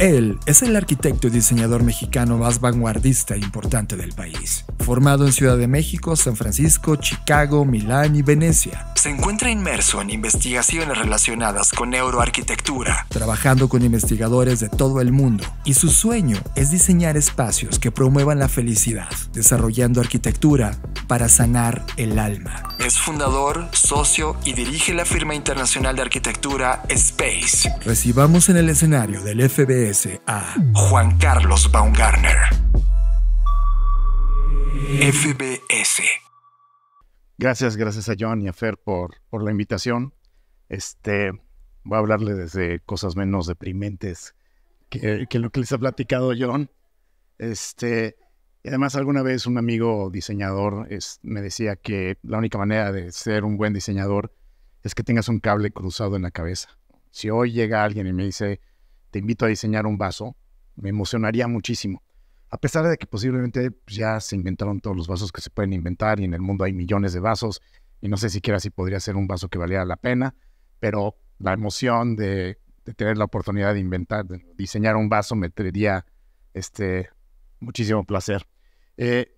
Él es el arquitecto y diseñador mexicano más vanguardista e importante del país. Formado en Ciudad de México, San Francisco, Chicago, Milán y Venecia, se encuentra inmerso en investigaciones relacionadas con neuroarquitectura, trabajando con investigadores de todo el mundo, y su sueño es diseñar espacios que promuevan la felicidad, desarrollando arquitectura para sanar el alma. Es fundador, socio y dirige la firma internacional de arquitectura Space. Recibamos en el escenario del FBI a Juan Carlos Baumgartner. FBS. Gracias, gracias a John y a Fer por, por la invitación. Este, voy a hablarle desde cosas menos deprimentes que, lo que les ha platicado John. Este, y además alguna vez un amigo diseñador me decía que la única manera de ser un buen diseñador es que tengas un cable cruzado en la cabeza. Si hoy llega alguien y me dice, te invito a diseñar un vaso, me emocionaría muchísimo. A pesar de que posiblemente pues, ya se inventaron todos los vasos que se pueden inventar y en el mundo hay millones de vasos y no sé siquiera si podría ser un vaso que valiera la pena, pero la emoción de, tener la oportunidad de inventar, de diseñar un vaso me traería este, muchísimo placer. Eh,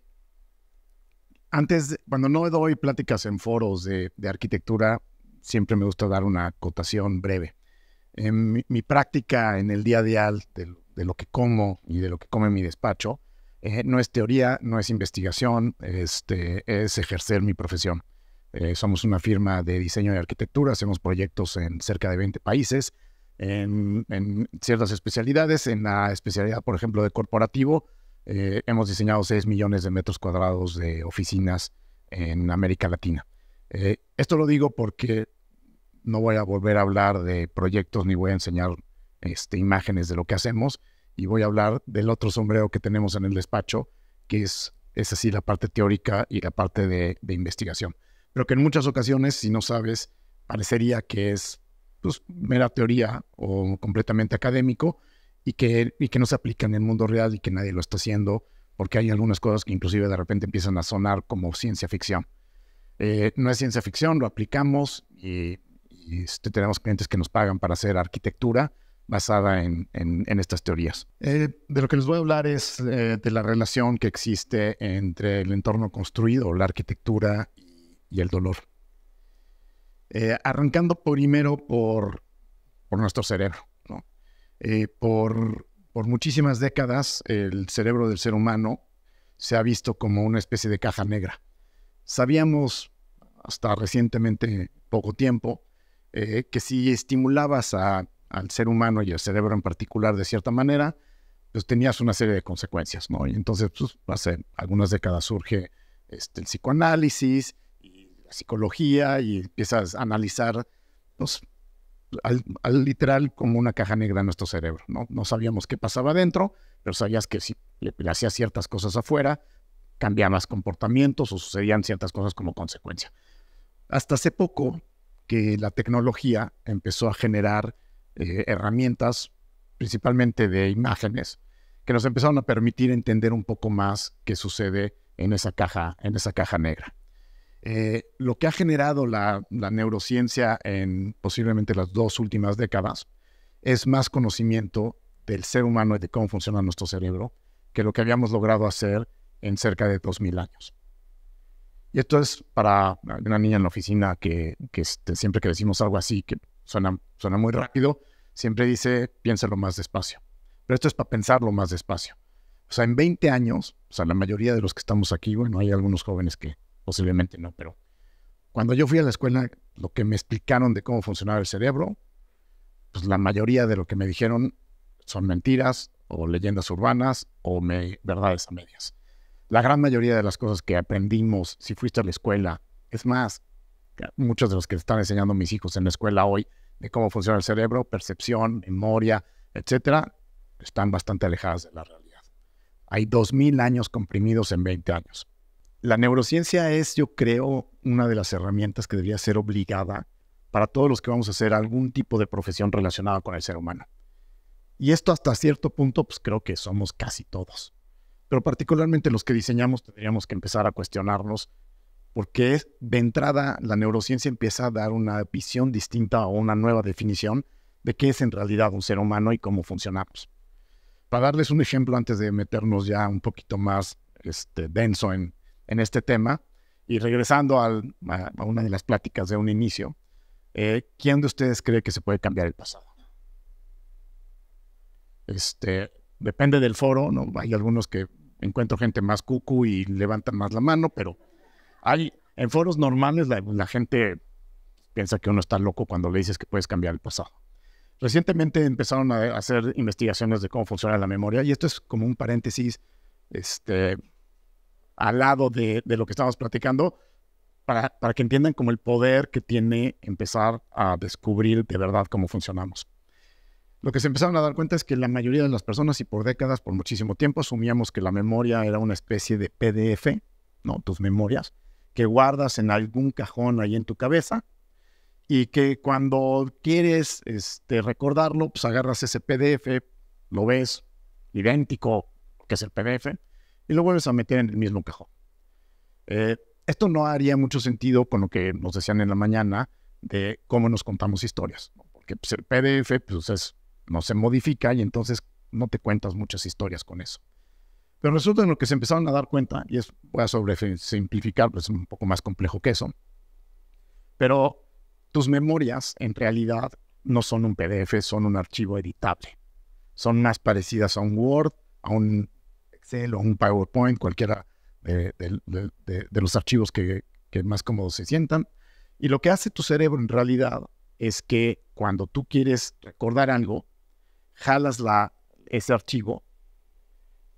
antes, cuando no doy pláticas en foros de, de arquitectura, siempre me gusta dar una acotación breve mi, práctica en el día a día de, lo que como y de lo que come mi despacho, eh, no es teoría, no es investigación, este, es ejercer mi profesión. Eh, somos una firma de diseño y arquitectura, hacemos proyectos en cerca de 20 países, en, ciertas especialidades. En la especialidad, por ejemplo, de corporativo, eh, hemos diseñado 6 millones de metros cuadrados de oficinas en América Latina. esto lo digo porque no voy a volver a hablar de proyectos ni voy a enseñar este, imágenes de lo que hacemos y voy a hablar del otro sombrero que tenemos en el despacho, que es, así la parte teórica y la parte de, investigación. Pero que en muchas ocasiones, si no sabes, parecería que es pues, mera teoría o completamente académico y que, y que no se aplica en el mundo real y que nadie lo está haciendo, porque hay algunas cosas que inclusive de repente empiezan a sonar como ciencia ficción. Eh, no es ciencia ficción, lo aplicamos y este, tenemos clientes que nos pagan para hacer arquitectura basada en, estas teorías. Eh, de lo que les voy a hablar es eh, de la relación que existe entre el entorno construido, la arquitectura y, el dolor. Eh, arrancando primero por, nuestro cerebro. por muchísimas décadas el cerebro del ser humano se ha visto como una especie de caja negra. Sabíamos hasta recientemente poco tiempo eh, que si estimulabas al ser humano y al cerebro en particular de cierta manera, pues tenías una serie de consecuencias, ¿no? Y entonces, pues, hace algunas décadas surge este, el psicoanálisis y la psicología y empiezas a analizar, pues, al, literal como una caja negra en nuestro cerebro, ¿no? No sabíamos qué pasaba adentro, pero sabías que si le, le hacías ciertas cosas afuera, cambiabas comportamientos o sucedían ciertas cosas como consecuencia. Hasta hace poco, que la tecnología empezó a generar eh, herramientas, principalmente de imágenes, que nos empezaron a permitir entender un poco más qué sucede en esa caja, en esa caja negra. Eh, lo que ha generado la, la, neurociencia en posiblemente las dos últimas décadas es más conocimiento del ser humano y de cómo funciona nuestro cerebro que lo que habíamos logrado hacer en cerca de 2.000 años. Y esto es para una niña en la oficina que, este, siempre que decimos algo así, que suena, suena muy rápido, siempre dice, piénsalo más despacio. Pero esto es para pensarlo más despacio. O sea, en 20 años, o sea, la mayoría de los que estamos aquí, bueno, hay algunos jóvenes que posiblemente no, pero cuando yo fui a la escuela, lo que me explicaron de cómo funcionaba el cerebro, pues la mayoría de lo que me dijeron son mentiras o leyendas urbanas o me, verdades a medias la gran mayoría de las cosas que aprendimos, si fuiste a la escuela, es más, muchos de los que están enseñando mis hijos en la escuela hoy, de cómo funciona el cerebro, percepción, memoria, etcétera, están bastante alejadas de la realidad. Hay 2.000 años comprimidos en 20 años. La neurociencia es, yo creo, una de las herramientas que debería ser obligada para todos los que vamos a hacer algún tipo de profesión relacionada con el ser humano. Y esto hasta cierto punto, pues creo que somos casi todos pero particularmente los que diseñamos tendríamos que empezar a cuestionarnos porque de entrada la neurociencia empieza a dar una visión distinta o una nueva definición de qué es en realidad un ser humano y cómo funcionamos. Para darles un ejemplo antes de meternos ya un poquito más este, denso en, en este tema y regresando a, una de las pláticas de un inicio, eh, ¿quién de ustedes cree que se puede cambiar el pasado? Este, depende del foro, ¿no? hay algunos que encuentro gente más cucu y levantan más la mano, pero hay en foros normales la, gente piensa que uno está loco cuando le dices que puedes cambiar el pasado. Recientemente empezaron a hacer investigaciones de cómo funciona la memoria y esto es como un paréntesis este, al lado de, lo que estamos platicando para, para que entiendan como el poder que tiene empezar a descubrir de verdad cómo funcionamos. Lo que se empezaron a dar cuenta es que la mayoría de las personas y por décadas, por muchísimo tiempo, asumíamos que la memoria era una especie de PDF, ¿no? Tus memorias, que guardas en algún cajón ahí en tu cabeza y que cuando quieres este, recordarlo, pues agarras ese PDF, lo ves idéntico, que es el PDF, y lo vuelves a meter en el mismo cajón. Eh, esto no haría mucho sentido con lo que nos decían en la mañana de cómo nos contamos historias, porque pues, el PDF pues, es no se modifica y entonces no te cuentas muchas historias con eso. Pero resulta en lo que se empezaron a dar cuenta, y es, voy a sobre simplificar, pues es un poco más complejo que eso, pero tus memorias en realidad no son un PDF, son un archivo editable. Son más parecidas a un Word, a un Excel o a un PowerPoint, cualquiera de, los archivos que, que más cómodos se sientan. Y lo que hace tu cerebro en realidad es que cuando tú quieres recordar algo, jalas ese archivo,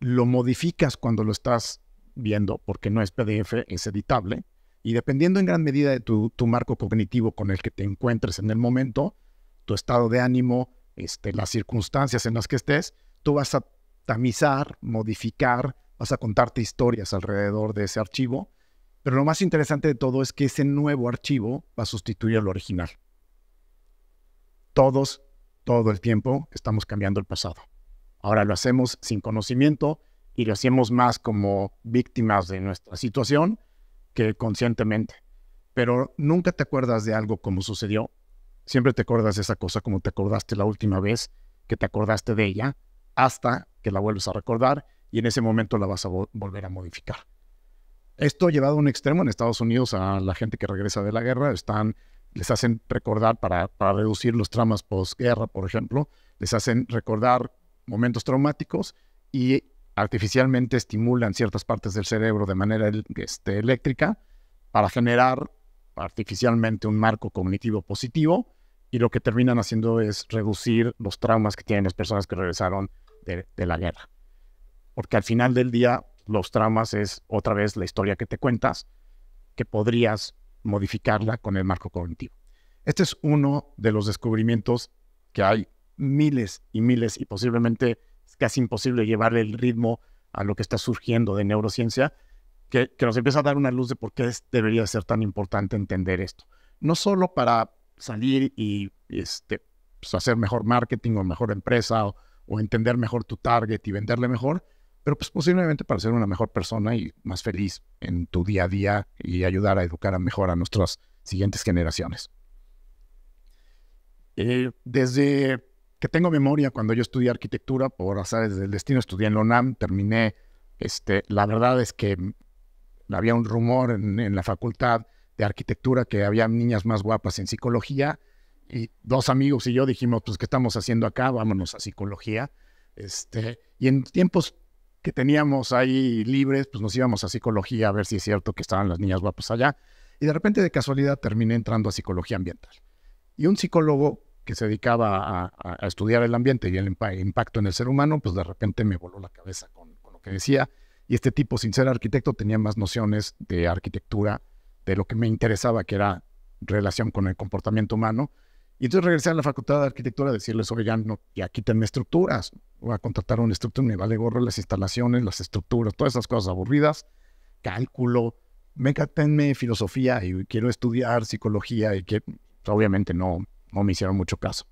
lo modificas cuando lo estás viendo, porque no es PDF, es editable, y dependiendo en gran medida de tu, marco cognitivo con el que te encuentres en el momento, tu estado de ánimo, este, las circunstancias en las que estés, tú vas a tamizar, modificar, vas a contarte historias alrededor de ese archivo, pero lo más interesante de todo es que ese nuevo archivo va a sustituir al original. Todos todo el tiempo estamos cambiando el pasado. Ahora lo hacemos sin conocimiento y lo hacemos más como víctimas de nuestra situación que conscientemente. Pero nunca te acuerdas de algo como sucedió. Siempre te acuerdas de esa cosa como te acordaste la última vez que te acordaste de ella, hasta que la vuelves a recordar y en ese momento la vas a volver a modificar. Esto ha llevado a un extremo en Estados Unidos a la gente que regresa de la guerra, están les hacen recordar para, reducir los traumas posguerra, por ejemplo, les hacen recordar momentos traumáticos y artificialmente estimulan ciertas partes del cerebro de manera este, eléctrica para generar artificialmente un marco cognitivo positivo y lo que terminan haciendo es reducir los traumas que tienen las personas que regresaron de, de la guerra. Porque al final del día los traumas es otra vez la historia que te cuentas que podrías modificarla con el marco cognitivo. Este es uno de los descubrimientos que hay miles y miles y posiblemente es casi imposible llevarle el ritmo a lo que está surgiendo de neurociencia, que, nos empieza a dar una luz de por qué debería ser tan importante entender esto. No solo para salir y este, pues, hacer mejor marketing o mejor empresa o entender mejor tu target y venderle mejor, pero pues posiblemente para ser una mejor persona y más feliz en tu día a día y ayudar a educar a mejor a nuestras siguientes generaciones. Eh, desde que tengo memoria, cuando yo estudié arquitectura, por desde el destino, estudié en la UNAM, terminé, este, la verdad es que había un rumor en, en la facultad de arquitectura que había niñas más guapas en psicología y dos amigos y yo dijimos, pues, ¿qué estamos haciendo acá? Vámonos a psicología. Este, y en tiempos que teníamos ahí libres, pues nos íbamos a psicología a ver si es cierto que estaban las niñas guapas allá. Y de repente, de casualidad, terminé entrando a psicología ambiental. Y un psicólogo que se dedicaba a, estudiar el ambiente y el impacto en el ser humano, pues de repente me voló la cabeza con, con lo que decía. Y este tipo, sin ser arquitecto, tenía más nociones de arquitectura, de lo que me interesaba, que era relación con el comportamiento humano. Y entonces regresé a la facultad de arquitectura a decirles, oigan, no, ya quítenme estructuras, voy a contratar un estructura, me vale gorro las instalaciones, las estructuras, todas esas cosas aburridas, cálculo, en filosofía y quiero estudiar psicología y que pues, obviamente no, no me hicieron mucho caso.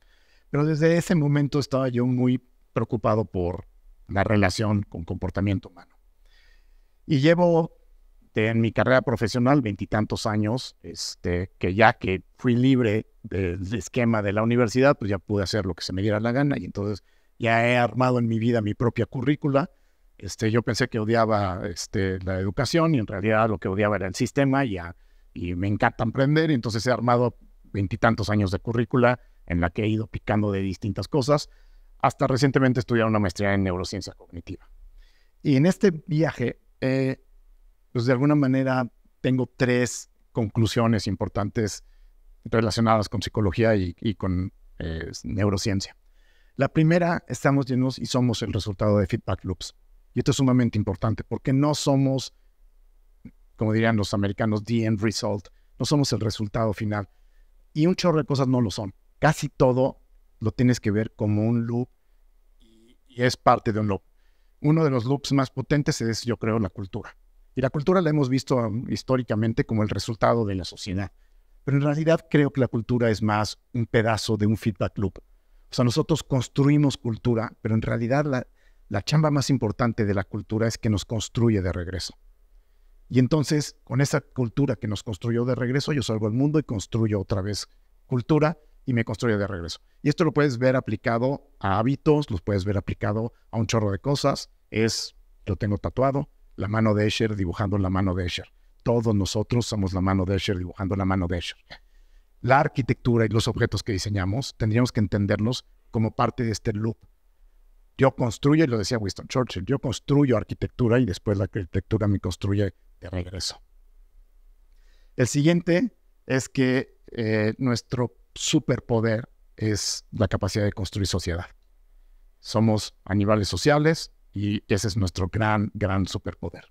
Pero desde ese momento estaba yo muy preocupado por la relación con comportamiento humano. Y llevo este, en mi carrera profesional, veintitantos años, este, que ya que fui libre del esquema de la universidad, pues ya pude hacer lo que se me diera la gana y entonces ya he armado en mi vida mi propia currícula. Este, yo pensé que odiaba este, la educación y en realidad lo que odiaba era el sistema y, y me encanta emprender y entonces he armado veintitantos años de currícula en la que he ido picando de distintas cosas. Hasta recientemente estudiar una maestría en neurociencia cognitiva. Y en este viaje eh, pues de alguna manera, tengo tres conclusiones importantes relacionadas con psicología y, con eh, neurociencia. La primera, estamos llenos y somos el resultado de feedback loops. Y esto es sumamente importante porque no somos, como dirían los americanos, the end result. No somos el resultado final. Y un chorro de cosas no lo son. Casi todo lo tienes que ver como un loop y es parte de un loop. Uno de los loops más potentes es, yo creo, la cultura. Y la cultura la hemos visto um, históricamente como el resultado de la sociedad. Pero en realidad creo que la cultura es más un pedazo de un feedback loop. O sea, nosotros construimos cultura, pero en realidad la, chamba más importante de la cultura es que nos construye de regreso. Y entonces, con esa cultura que nos construyó de regreso, yo salgo al mundo y construyo otra vez cultura y me construye de regreso. Y esto lo puedes ver aplicado a hábitos, lo puedes ver aplicado a un chorro de cosas. Es, lo tengo tatuado, la mano de Escher dibujando la mano de Escher. Todos nosotros somos la mano de Escher dibujando la mano de Escher. La arquitectura y los objetos que diseñamos tendríamos que entendernos como parte de este loop. Yo construyo, y lo decía Winston Churchill, yo construyo arquitectura y después la arquitectura me construye de regreso. El siguiente es que eh, nuestro superpoder es la capacidad de construir sociedad. Somos animales sociales, y ese es nuestro gran, gran superpoder.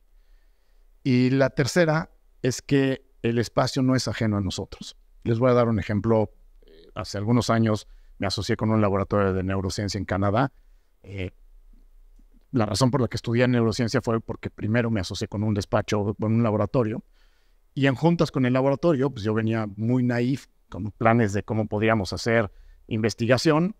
Y la tercera es que el espacio no es ajeno a nosotros. Les voy a dar un ejemplo. Eh, hace algunos años me asocié con un laboratorio de neurociencia en Canadá. Eh, la razón por la que estudié neurociencia fue porque primero me asocié con un despacho, con un laboratorio. Y en juntas con el laboratorio, pues yo venía muy naif con planes de cómo podríamos hacer investigación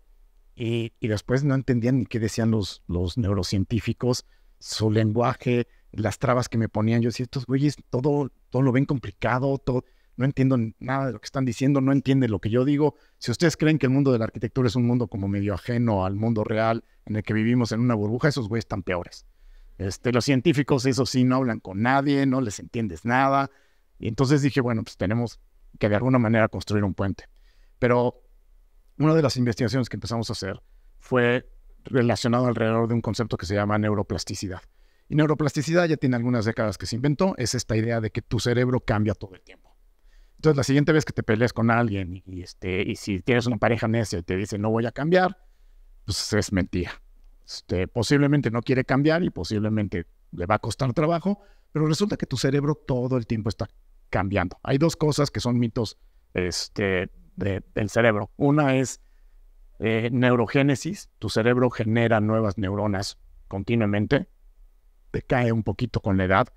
y, después no entendían ni qué decían los, los neurocientíficos, su lenguaje, las trabas que me ponían. Yo decía, estos güeyes todo, todo lo ven complicado, todo, no entiendo nada de lo que están diciendo, no entienden lo que yo digo. Si ustedes creen que el mundo de la arquitectura es un mundo como medio ajeno al mundo real, en el que vivimos en una burbuja, esos güeyes están peores. Este, los científicos, eso sí, no hablan con nadie, no les entiendes nada. Y entonces dije, bueno, pues tenemos que de alguna manera construir un puente. Pero una de las investigaciones que empezamos a hacer fue relacionado alrededor de un concepto que se llama neuroplasticidad. Y neuroplasticidad ya tiene algunas décadas que se inventó, es esta idea de que tu cerebro cambia todo el tiempo. Entonces, la siguiente vez que te peleas con alguien y, este, y si tienes una pareja necia y te dice no voy a cambiar, pues es mentira. Este, posiblemente no quiere cambiar y posiblemente le va a costar trabajo, pero resulta que tu cerebro todo el tiempo está cambiando. Hay dos cosas que son mitos este, del cerebro. Una es eh, neurogénesis, tu cerebro genera nuevas neuronas continuamente, decae un poquito con la edad,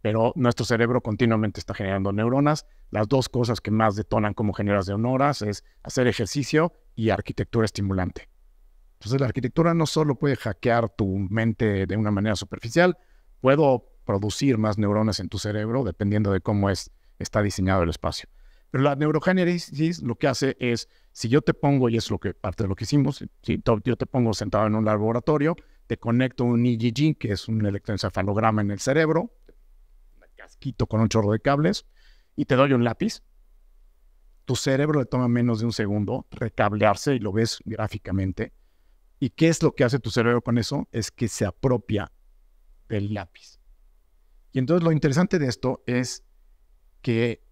pero nuestro cerebro continuamente está generando neuronas. Las dos cosas que más detonan como generas de honoras es hacer ejercicio y arquitectura estimulante. Entonces la arquitectura no solo puede hackear tu mente de una manera superficial, puedo producir más neuronas en tu cerebro dependiendo de cómo es, está diseñado el espacio. Pero la neurogénesis lo que hace es, si yo te pongo, y es lo que parte de lo que hicimos, si yo te pongo sentado en un laboratorio, te conecto un EGG, que es un electroencefalograma en el cerebro, casquito con un chorro de cables, y te doy un lápiz, tu cerebro le toma menos de un segundo recablearse y lo ves gráficamente. ¿Y qué es lo que hace tu cerebro con eso? Es que se apropia del lápiz. Y entonces lo interesante de esto es que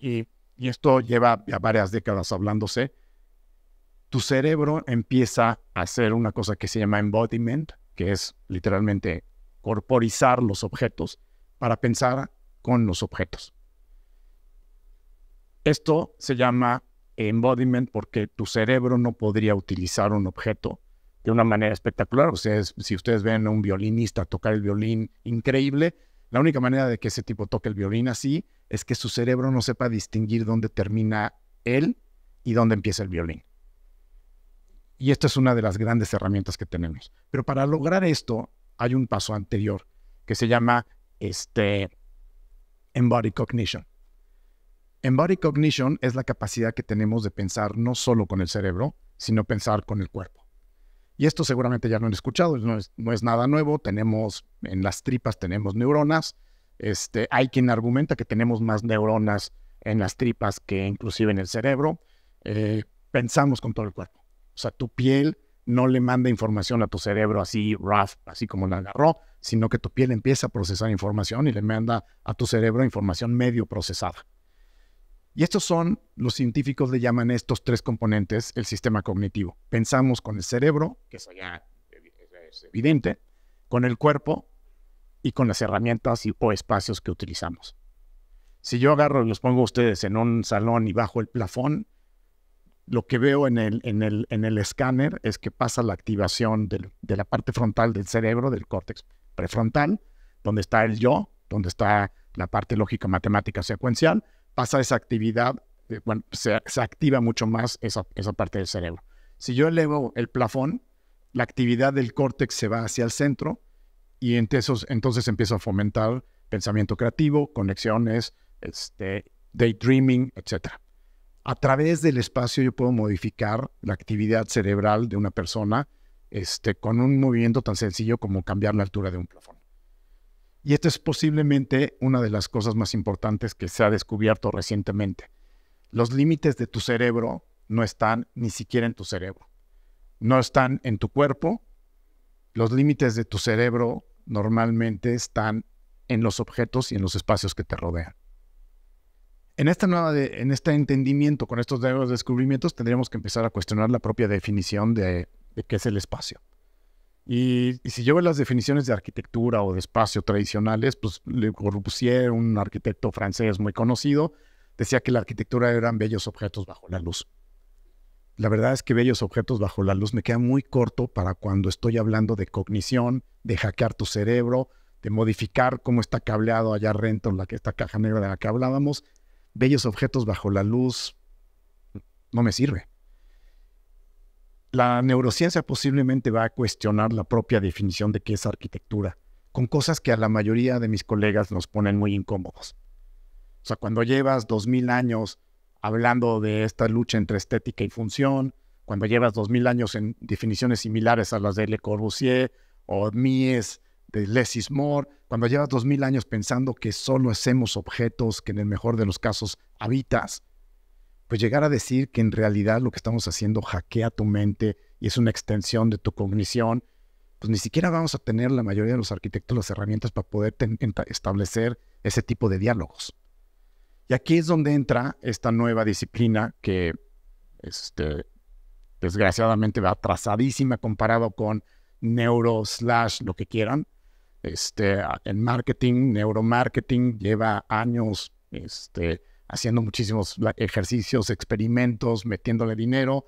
y, esto lleva ya varias décadas hablándose, tu cerebro empieza a hacer una cosa que se llama embodiment, que es literalmente corporizar los objetos para pensar con los objetos. Esto se llama embodiment porque tu cerebro no podría utilizar un objeto de una manera espectacular. O sea, si ustedes ven a un violinista tocar el violín increíble, la única manera de que ese tipo toque el violín así es que su cerebro no sepa distinguir dónde termina él y dónde empieza el violín. Y esta es una de las grandes herramientas que tenemos. Pero para lograr esto hay un paso anterior que se llama este, embodied cognition. Embodied cognition es la capacidad que tenemos de pensar no solo con el cerebro, sino pensar con el cuerpo. Y esto seguramente ya lo han escuchado, no es, nada nuevo, tenemos en las tripas, tenemos neuronas, este, hay quien argumenta que tenemos más neuronas en las tripas que inclusive en el cerebro, eh, pensamos con todo el cuerpo. O sea, tu piel no le manda información a tu cerebro así rough, así como la agarró, sino que tu piel empieza a procesar información y le manda a tu cerebro información medio procesada. Y estos son, los científicos le llaman estos tres componentes el sistema cognitivo. Pensamos con el cerebro, que es evidente, con el cuerpo y con las herramientas y, o espacios que utilizamos. Si yo agarro y los pongo a ustedes en un salón y bajo el plafón, lo que veo en el, escáner es que pasa la activación de la parte frontal del cerebro, del córtex prefrontal, donde está el yo, donde está la parte lógica matemática secuencial, pasa esa actividad, eh, bueno, se, activa mucho más esa, esa parte del cerebro. Si yo elevo el plafón, la actividad del córtex se va hacia el centro y entonces, entonces empiezo a fomentar pensamiento creativo, conexiones, este, daydreaming, etc. A través del espacio yo puedo modificar la actividad cerebral de una persona este, con un movimiento tan sencillo como cambiar la altura de un plafón. Y esto es posiblemente una de las cosas más importantes que se ha descubierto recientemente. Los límites de tu cerebro no están ni siquiera en tu cerebro. No están en tu cuerpo. Los límites de tu cerebro normalmente están en los objetos y en los espacios que te rodean. En, esta nueva en este entendimiento, con estos nuevos descubrimientos, tendríamos que empezar a cuestionar la propia definición de qué es el espacio. Y, si yo veo las definiciones de arquitectura o de espacio tradicionales, pues Le Corbusier, un arquitecto francés muy conocido, decía que la arquitectura eran bellos objetos bajo la luz. La verdad es que bellos objetos bajo la luz me queda muy corto para cuando estoy hablando de cognición, de hackear tu cerebro, de modificar cómo está cableado allá Renton, la que esta caja negra de la que hablábamos. Bellos objetos bajo la luz no me sirve la neurociencia posiblemente va a cuestionar la propia definición de qué es arquitectura, con cosas que a la mayoría de mis colegas nos ponen muy incómodos. O sea, cuando llevas 2.000 años hablando de esta lucha entre estética y función, cuando llevas 2.000 años en definiciones similares a las de Le Corbusier o Mies de Lesis Moore, cuando llevas 2.000 años pensando que solo hacemos objetos que en el mejor de los casos habitas, pues llegar a decir que en realidad lo que estamos haciendo hackea tu mente y es una extensión de tu cognición, pues ni siquiera vamos a tener la mayoría de los arquitectos las herramientas para poder establecer ese tipo de diálogos. Y aquí es donde entra esta nueva disciplina que este, desgraciadamente va atrasadísima comparado con neuro slash lo que quieran. Este, en marketing, neuromarketing, lleva años este, haciendo muchísimos ejercicios, experimentos, metiéndole dinero.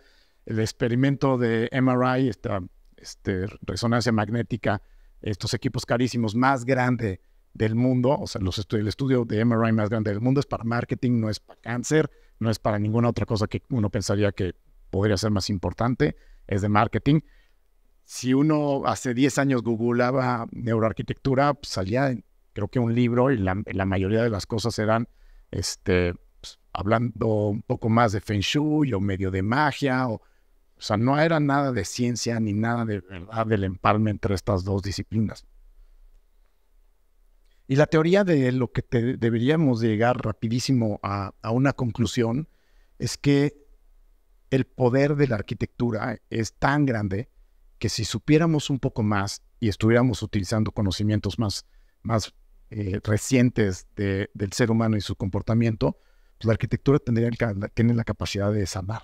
El experimento de MRI, esta este, resonancia magnética, estos equipos carísimos más grande del mundo, o sea, los el estudio de MRI más grande del mundo es para marketing, no es para cáncer, no es para ninguna otra cosa que uno pensaría que podría ser más importante, es de marketing. Si uno hace 10 años googleaba neuroarquitectura, pues, salía, creo que un libro y la, la mayoría de las cosas eran este, pues, hablando un poco más de Feng Shui o medio de magia. O, sea, no era nada de ciencia ni nada de del empalme entre estas dos disciplinas. Y la teoría de lo que deberíamos llegar rapidísimo a, una conclusión es que el poder de la arquitectura es tan grande que si supiéramos un poco más y estuviéramos utilizando conocimientos más, más eh, recientes del ser humano y su comportamiento, pues, la arquitectura tendría tiene la capacidad de sanar.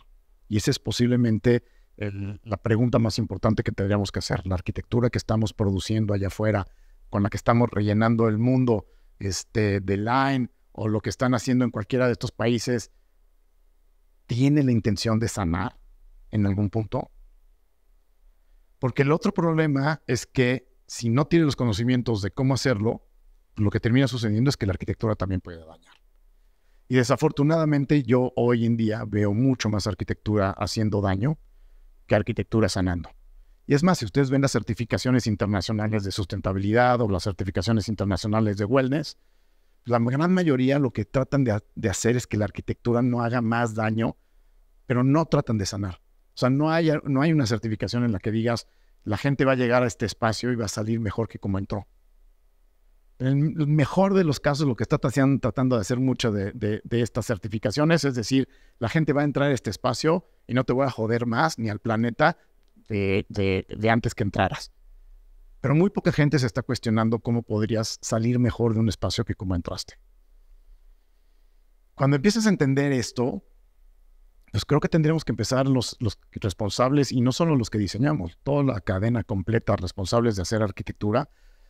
Y esa es posiblemente la pregunta más importante que tendríamos que hacer. La arquitectura que estamos produciendo allá afuera, con la que estamos rellenando el mundo este, de Line o lo que están haciendo en cualquiera de estos países, ¿tiene la intención de sanar en algún punto? Porque el otro problema es que si no tiene los conocimientos de cómo hacerlo, lo que termina sucediendo es que la arquitectura también puede dañar. Y desafortunadamente yo hoy en día veo mucho más arquitectura haciendo daño que arquitectura sanando. Y es más, si ustedes ven las certificaciones internacionales de sustentabilidad o las certificaciones internacionales de wellness, la gran mayoría lo que tratan de, hacer es que la arquitectura no haga más daño, pero no tratan de sanar. O sea, no hay, no hay una certificación en la que digas, la gente va a llegar a este espacio y va a salir mejor que como entró. En el mejor de los casos, lo que está tratando de hacer mucho de, estas certificaciones, es decir, la gente va a entrar a este espacio y no te voy a joder más ni al planeta de, antes que entraras. Pero muy poca gente se está cuestionando cómo podrías salir mejor de un espacio que como entraste. Cuando empieces a entender esto, pues creo que tendríamos que empezar los, responsables, y no solo los que diseñamos, toda la cadena completa responsables de hacer arquitectura,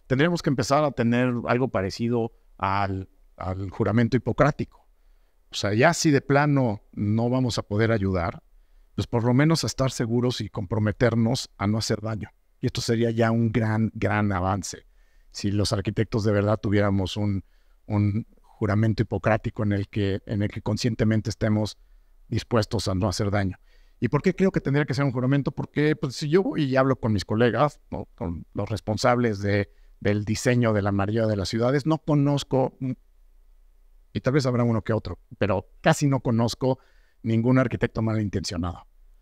tendríamos que empezar a tener algo parecido al, juramento hipocrático. O sea, ya si de plano no vamos a poder ayudar, pues por lo menos a estar seguros y comprometernos a no hacer daño. Y esto sería ya un gran, gran avance. Si los arquitectos de verdad tuviéramos un, un juramento hipocrático en el, que, en el que conscientemente estemos dispuestos a no hacer daño. ¿Y por qué creo que tendría que ser un juramento? Porque pues, si yo voy y hablo con mis colegas, con los responsables de del diseño de la mayoría de las ciudades. No conozco, mm, y tal vez habrá uno que otro, pero casi no conozco ningún arquitecto malintencionado.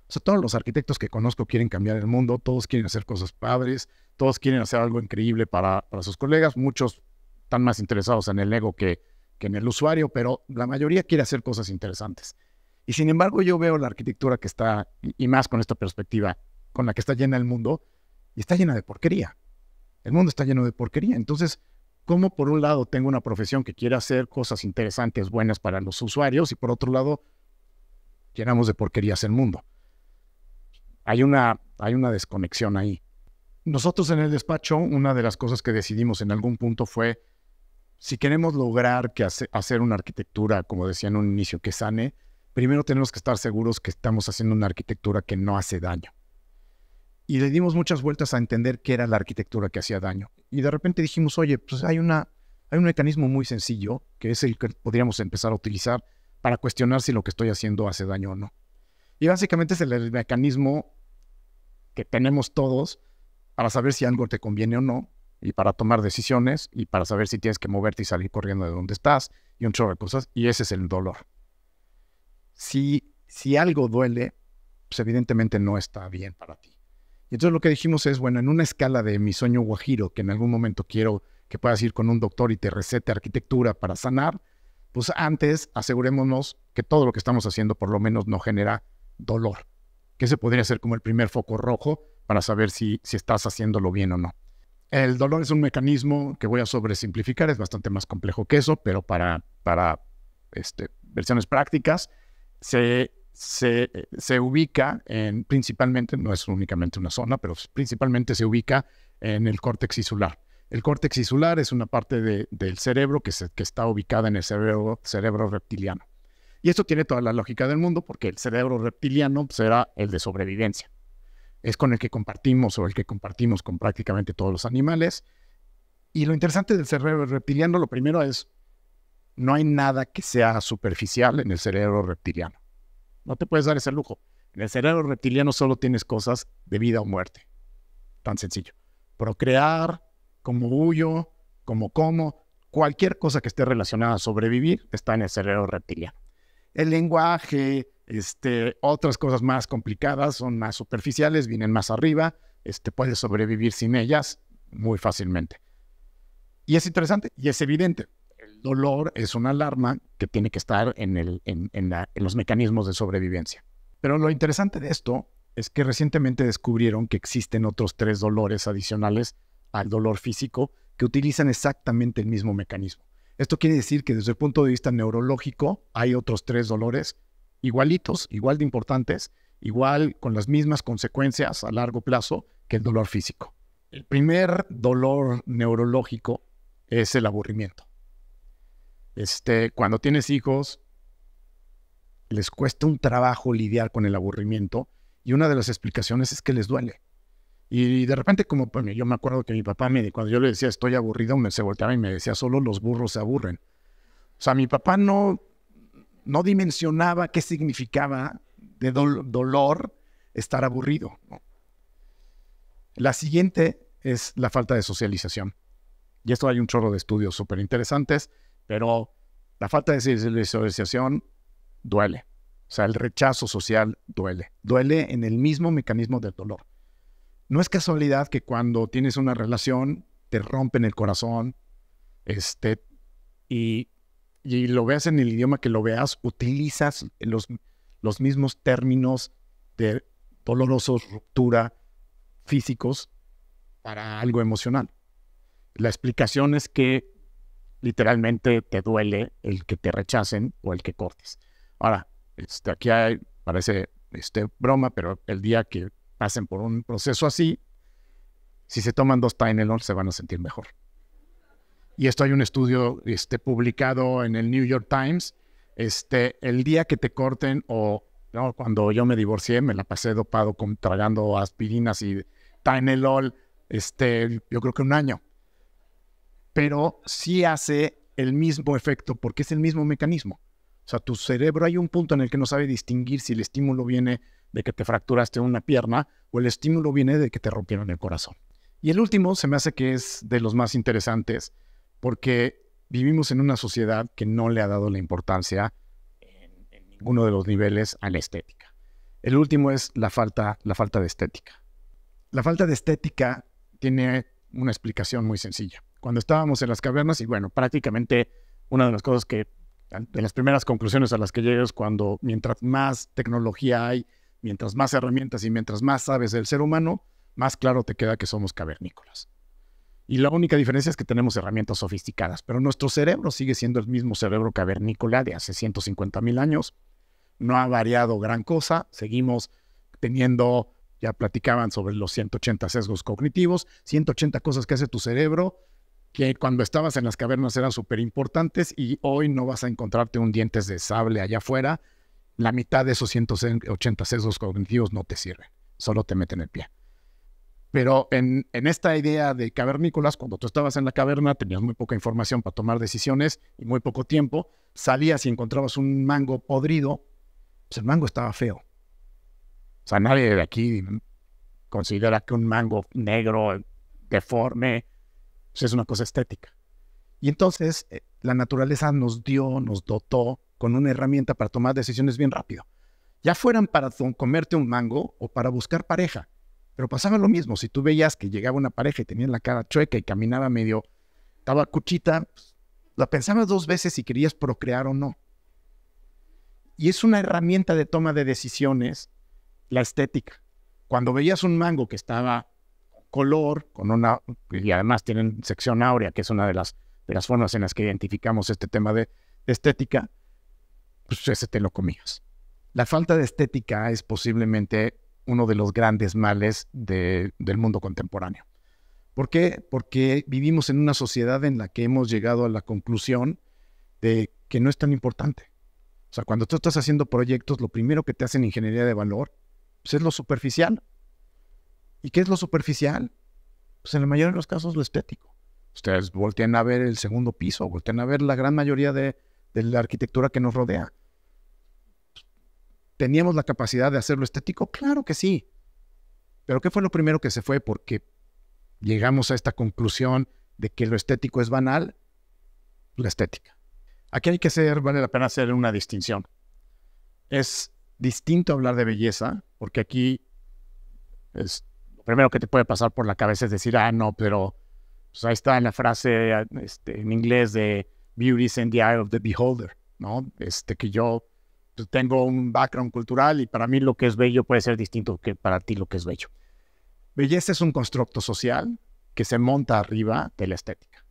O sea, todos los arquitectos que conozco quieren cambiar el mundo, todos quieren hacer cosas padres, todos quieren hacer algo increíble para, sus colegas, muchos están más interesados en el ego que, que en el usuario, pero la mayoría quiere hacer cosas interesantes. Y sin embargo, yo veo la arquitectura que está, y más con esta perspectiva, con la que está llena el mundo, y está llena de porquería. El mundo está lleno de porquería. Entonces, ¿cómo por un lado tengo una profesión que quiere hacer cosas interesantes, buenas para los usuarios y por otro lado llenamos de porquerías el mundo? Hay una, hay una desconexión ahí. Nosotros en el despacho, una de las cosas que decidimos en algún punto fue, si queremos lograr que hacer una arquitectura, como decía en un inicio, que sane, primero tenemos que estar seguros que estamos haciendo una arquitectura que no hace daño y le dimos muchas vueltas a entender qué era la arquitectura que hacía daño. Y de repente dijimos, oye, pues hay, una, hay un mecanismo muy sencillo, que es el que podríamos empezar a utilizar para cuestionar si lo que estoy haciendo hace daño o no. Y básicamente es el, mecanismo que tenemos todos para saber si algo te conviene o no, y para tomar decisiones, y para saber si tienes que moverte y salir corriendo de donde estás, y un chorro de cosas, y ese es el dolor. Si, si algo duele, pues evidentemente no está bien para ti. Y entonces lo que dijimos es, bueno, en una escala de mi sueño guajiro, que en algún momento quiero que puedas ir con un doctor y te recete arquitectura para sanar, pues antes asegurémonos que todo lo que estamos haciendo por lo menos no genera dolor, que ese podría ser como el primer foco rojo para saber si, si estás haciéndolo bien o no. El dolor es un mecanismo que voy a sobresimplificar, es bastante más complejo que eso, pero para, para este, versiones prácticas, se eh, se, ubica en, principalmente, no es únicamente una zona, pero principalmente se ubica en el córtex isular. El córtex isular es una parte del cerebro que, está ubicada en el cerebro, cerebro, reptiliano. Y esto tiene toda la lógica del mundo porque el cerebro reptiliano será el de sobrevivencia. Es con el que compartimos o el que compartimos con prácticamente todos los animales. Y lo interesante del cerebro reptiliano, lo primero es, no hay nada que sea superficial en el cerebro reptiliano. No te puedes dar ese lujo. En el cerebro reptiliano solo tienes cosas de vida o muerte. Tan sencillo. Procrear, como huyo, como como, cualquier cosa que esté relacionada a sobrevivir está en el cerebro reptiliano. El lenguaje, este, otras cosas más complicadas son más superficiales, vienen más arriba, este, puedes sobrevivir sin ellas muy fácilmente. Y es interesante y es evidente dolor es una alarma que tiene que estar en, en, los mecanismos de sobrevivencia. Pero lo interesante de esto es que recientemente descubrieron que existen otros tres dolores adicionales al dolor físico que utilizan exactamente el mismo mecanismo. Esto quiere decir que desde el punto de vista neurológico hay otros tres dolores igualitos, igual de importantes, igual con las mismas consecuencias a largo plazo que el dolor físico. El primer dolor neurológico es el aburrimiento. Este, cuando tienes hijos, les cuesta un trabajo lidiar con el aburrimiento y una de las explicaciones es que les duele. Y de repente, como yo me acuerdo que mi papá me, cuando yo le decía estoy aburrido, me se volteaba y me decía solo los burros se aburren. O sea, mi papá no, no dimensionaba qué significaba de dolor estar aburrido. La siguiente es la falta de socialización. Y esto hay un chorro de estudios súper interesantes. Pero la falta de asociación duele. O sea, el rechazo social duele. Duele en el mismo mecanismo del dolor. No es casualidad que cuando tienes una relación te rompen el corazón este, y, y lo veas en el idioma que lo veas, utilizas los, los mismos términos de dolorosos, ruptura, físicos, para algo emocional. La explicación es que literalmente te duele el que te rechacen o el que cortes. Ahora, este, aquí hay, parece este, broma, pero el día que pasen por un proceso así, si se toman dos Tylenol se van a sentir mejor. Y esto hay un estudio este, publicado en el New York Times. Este, el día que te corten o cuando yo me divorcié me la pasé dopado con, tragando aspirinas y Tylenol, este, yo creo que un año pero sí hace el mismo efecto porque es el mismo mecanismo. O sea, tu cerebro hay un punto en el que no sabe distinguir si el estímulo viene de que te fracturaste una pierna o el estímulo viene de que te rompieron el corazón. Y el último se me hace que es de los más interesantes porque vivimos en una sociedad que no le ha dado la importancia en, ninguno de los niveles a la estética. El último es la falta, la falta de estética. La falta de estética tiene una explicación muy sencilla cuando estábamos en las cavernas y bueno, prácticamente una de las cosas que, de las primeras conclusiones a las que llegas cuando mientras más tecnología hay, mientras más herramientas y mientras más sabes del ser humano, más claro te queda que somos cavernícolas. Y la única diferencia es que tenemos herramientas sofisticadas, pero nuestro cerebro sigue siendo el mismo cerebro cavernícola de hace 150 mil años. No ha variado gran cosa, seguimos teniendo, ya platicaban sobre los 180 sesgos cognitivos, 180 cosas que hace tu cerebro que cuando estabas en las cavernas eran súper importantes y hoy no vas a encontrarte un dientes de sable allá afuera. La mitad de esos 180 sesgos cognitivos no te sirven, solo te meten el pie. Pero en, en, esta idea de cavernícolas, cuando tú estabas en la caverna, tenías muy poca información para tomar decisiones y muy poco tiempo. Salías y encontrabas un mango podrido, pues el mango estaba feo. O sea, nadie de aquí considera que un mango negro, deforme, pues, es una cosa estética. Y entonces eh, la naturaleza nos dio, nos dotó con una herramienta para tomar decisiones bien rápido. Ya fueran para comerte un mango o para buscar pareja. Pero pasaba lo mismo. Si tú veías que llegaba una pareja y tenía la cara chueca y caminaba medio, estaba cuchita, pues, la pensabas dos veces si querías procrear o no. Y es una herramienta de toma de decisiones, la estética. Cuando veías un mango que estaba color, con una, y además tienen sección áurea, que es una de las, de las formas en las que identificamos este tema de, estética, pues ese te lo comías. La falta de estética es posiblemente uno de los grandes males del mundo contemporáneo. ¿Por qué? Porque vivimos en una sociedad en la que hemos llegado a la conclusión de que no es tan importante. O sea, cuando tú estás haciendo proyectos, lo primero que te hacen ingeniería de valor pues, es lo superficial, ¿Y qué es lo superficial? Pues en la mayoría de los casos lo estético. Ustedes voltean a ver el segundo piso, voltean a ver la gran mayoría de, la arquitectura que nos rodea. ¿Teníamos la capacidad de hacerlo estético? Claro que sí. Pero ¿qué fue lo primero que se fue? Porque llegamos a esta conclusión de que lo estético es banal, la estética. Aquí hay que hacer, vale la pena hacer una distinción. Es distinto hablar de belleza, porque aquí es, primero que te puede pasar por la cabeza es decir, ah, no, pero pues ahí está la frase ah, este, en inglés de beauty is in the eye of the beholder, ¿no? Este, que yo pues, tengo un background cultural y para mí lo que es bello puede ser distinto que para ti lo que es bello. Belleza es un constructo social que se monta arriba de la estética.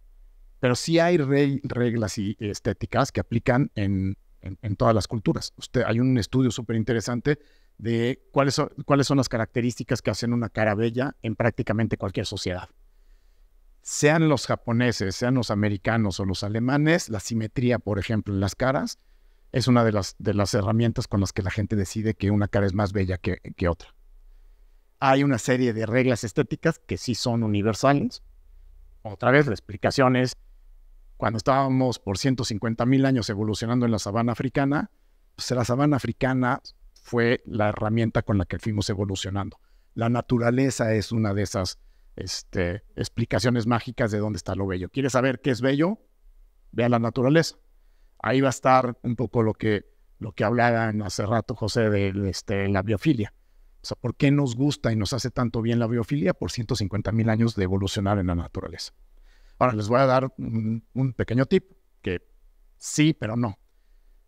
Pero sí hay reglas y estéticas que aplican en, en, todas las culturas. Usted, hay un estudio súper interesante de cuáles son, cuáles son las características que hacen una cara bella en prácticamente cualquier sociedad. Sean los japoneses, sean los americanos o los alemanes, la simetría, por ejemplo, en las caras es una de las, de las herramientas con las que la gente decide que una cara es más bella que, otra. Hay una serie de reglas estéticas que sí son universales. Otra vez, la explicación es, cuando estábamos por 150 mil años evolucionando en la sabana africana, pues la sabana africana fue la herramienta con la que fuimos evolucionando. La naturaleza es una de esas este, explicaciones mágicas de dónde está lo bello. ¿Quieres saber qué es bello? Ve a la naturaleza. Ahí va a estar un poco lo que, lo que hace rato, José, de, este, la biofilia. O sea, ¿por qué nos gusta y nos hace tanto bien la biofilia? Por 150 mil años de evolucionar en la naturaleza. Ahora les voy a dar un pequeño tip que sí, pero no.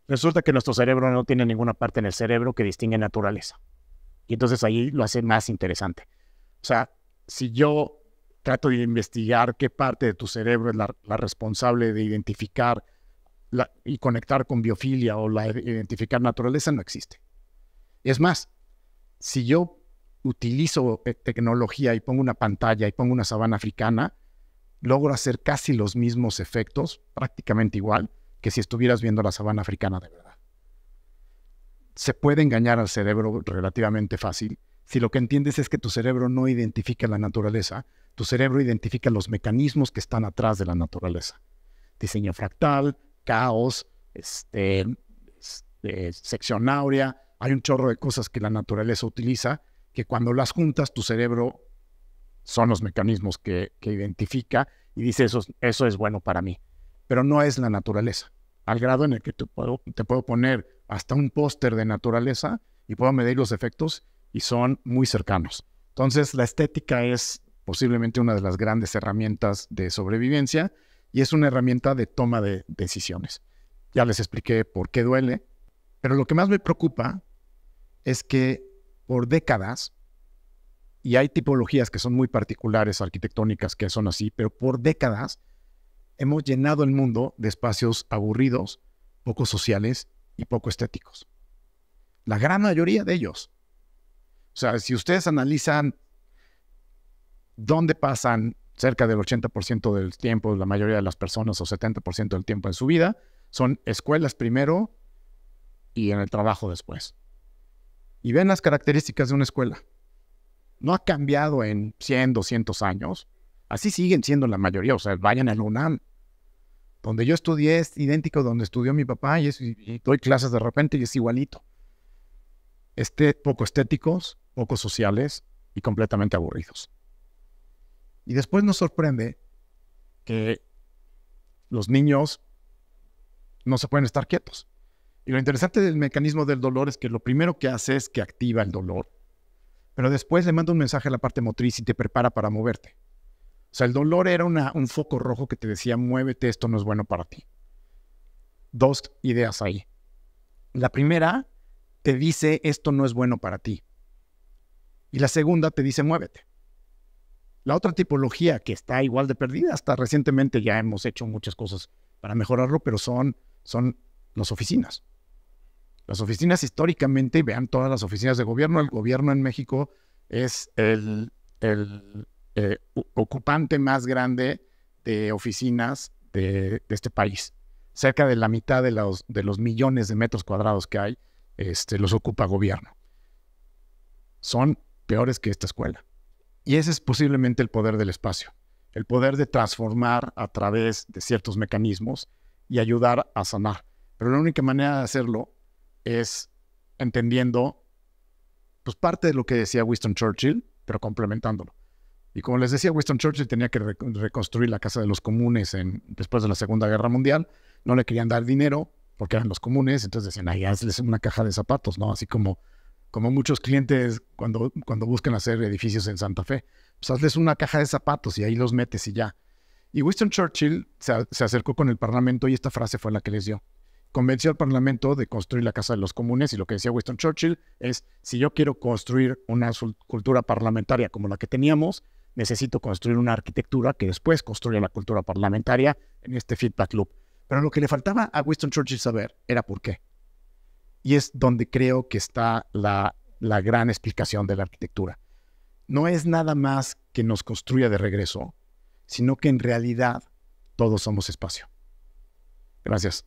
Resulta que nuestro cerebro no tiene ninguna parte en el cerebro que distingue naturaleza. Y entonces ahí lo hace más interesante. O sea, si yo trato de investigar qué parte de tu cerebro es la, responsable de identificar y conectar con biofilia o la, identificar naturaleza, no existe. Es más, si yo utilizo eh, tecnología y pongo una pantalla y pongo una sabana africana, logro hacer casi los mismos efectos, prácticamente igual, si estuvieras viendo la sabana africana de verdad. Se puede engañar al cerebro relativamente fácil si lo que entiendes es que tu cerebro no identifica la naturaleza, tu cerebro identifica los mecanismos que están atrás de la naturaleza. Diseño fractal, caos, este, este sección áurea, hay un chorro de cosas que la naturaleza utiliza que cuando las juntas tu cerebro son los mecanismos que, que identifica y dice eso, eso es bueno para mí, pero no es la naturaleza al grado en el que te puedo, te puedo poner hasta un póster de naturaleza y puedo medir los efectos y son muy cercanos. Entonces, la estética es posiblemente una de las grandes herramientas de sobrevivencia y es una herramienta de toma de decisiones. Ya les expliqué por qué duele, pero lo que más me preocupa es que por décadas, y hay tipologías que son muy particulares, arquitectónicas, que son así, pero por décadas hemos llenado el mundo de espacios aburridos, poco sociales y poco estéticos. La gran mayoría de ellos. O sea, si ustedes analizan dónde pasan cerca del 80% del tiempo la mayoría de las personas o 70% del tiempo en su vida, son escuelas primero y en el trabajo después. Y ven las características de una escuela. No ha cambiado en 100, 200 años. Así siguen siendo la mayoría, o sea, vayan a la UNAM. Donde yo estudié es idéntico donde estudió mi papá y, doy clases de repente y es igualito. Este, poco estéticos, poco sociales y completamente aburridos. Y después nos sorprende que los niños no se pueden estar quietos. Y lo interesante del mecanismo del dolor es que lo primero que hace es que activa el dolor, pero después le manda un mensaje a la parte motriz y te prepara para moverte. O sea, el dolor era un foco rojo que te decía, muévete, esto no es bueno para ti. Dos ideas ahí. La primera te dice, esto no es bueno para ti. Y la segunda te dice, muévete. La otra tipología que está igual de perdida, hasta recientemente ya hemos hecho muchas cosas para mejorarlo, pero son, son las oficinas. Las oficinas históricamente, vean todas las oficinas de gobierno, el gobierno en México es el, el eh, ocupante más grande de oficinas de, este país. Cerca de la mitad de los, de los millones de metros cuadrados que hay este, los ocupa gobierno. Son peores que esta escuela. Y ese es posiblemente el poder del espacio, el poder de transformar a través de ciertos mecanismos y ayudar a sanar. Pero la única manera de hacerlo es entendiendo pues, parte de lo que decía Winston Churchill, pero complementándolo. Y como les decía, Winston Churchill tenía que reconstruir la Casa de los Comunes después de la Segunda Guerra Mundial. No le querían dar dinero porque eran los comunes, entonces decían, ahí hazles una caja de zapatos, ¿no? Así como, muchos clientes cuando, buscan hacer edificios en Santa Fe, pues hazles una caja de zapatos y ahí los metes y ya. Y Winston Churchill se, se acercó con el Parlamento y esta frase fue la que les dio convenció al Parlamento de construir la Casa de los Comunes y lo que decía Winston Churchill es, si yo quiero construir una cultura parlamentaria como la que teníamos, necesito construir una arquitectura que después construya la cultura parlamentaria en este feedback loop. Pero lo que le faltaba a Winston Churchill saber era por qué. Y es donde creo que está la, la gran explicación de la arquitectura. No es nada más que nos construya de regreso, sino que en realidad todos somos espacio. Gracias.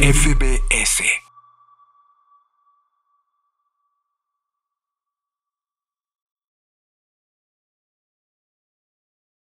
FBS.